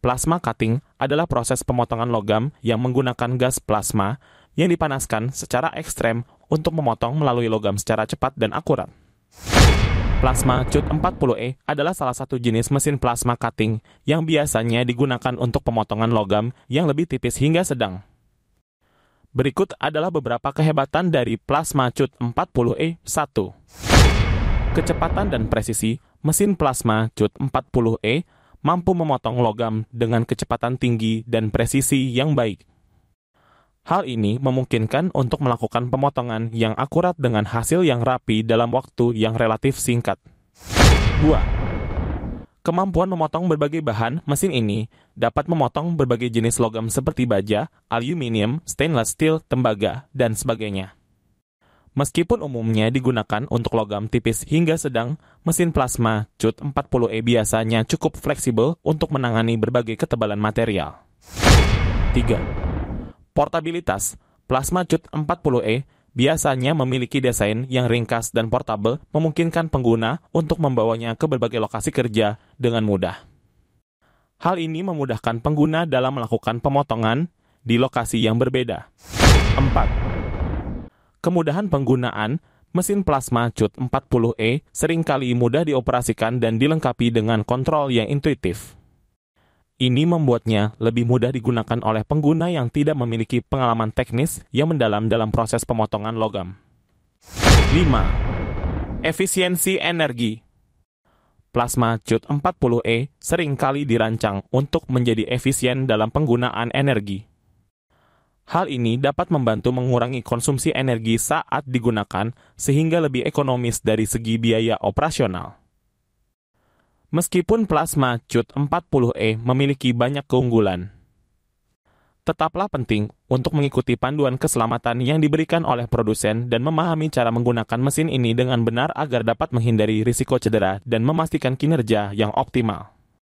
Plasma cutting adalah proses pemotongan logam yang menggunakan gas plasma yang dipanaskan secara ekstrem untuk memotong melalui logam secara cepat dan akurat. Plasma Cut 40E adalah salah satu jenis mesin plasma cutting yang biasanya digunakan untuk pemotongan logam yang lebih tipis hingga sedang. Berikut adalah beberapa kehebatan dari Plasma Cut 40E1. E Kecepatan dan presisi, mesin Plasma Cut 40E mampu memotong logam dengan kecepatan tinggi dan presisi yang baik. Hal ini memungkinkan untuk melakukan pemotongan yang akurat dengan hasil yang rapi dalam waktu yang relatif singkat. 2. Kemampuan memotong berbagai bahan, mesin ini dapat memotong berbagai jenis logam seperti baja, aluminium, stainless steel, tembaga, dan sebagainya. Meskipun umumnya digunakan untuk logam tipis hingga sedang, mesin plasma CUT 40E biasanya cukup fleksibel untuk menangani berbagai ketebalan material. 3. Portabilitas Plasma CUT 40E biasanya memiliki desain yang ringkas dan portable memungkinkan pengguna untuk membawanya ke berbagai lokasi kerja dengan mudah. Hal ini memudahkan pengguna dalam melakukan pemotongan di lokasi yang berbeda. 4 Kemudahan penggunaan mesin plasma CUT 40E seringkali mudah dioperasikan dan dilengkapi dengan kontrol yang intuitif. Ini membuatnya lebih mudah digunakan oleh pengguna yang tidak memiliki pengalaman teknis yang mendalam dalam proses pemotongan logam. 5. Efisiensi energi Plasma CUT 40E seringkali dirancang untuk menjadi efisien dalam penggunaan energi. Hal ini dapat membantu mengurangi konsumsi energi saat digunakan sehingga lebih ekonomis dari segi biaya operasional. Meskipun plasma CUT40E memiliki banyak keunggulan, tetaplah penting untuk mengikuti panduan keselamatan yang diberikan oleh produsen dan memahami cara menggunakan mesin ini dengan benar agar dapat menghindari risiko cedera dan memastikan kinerja yang optimal.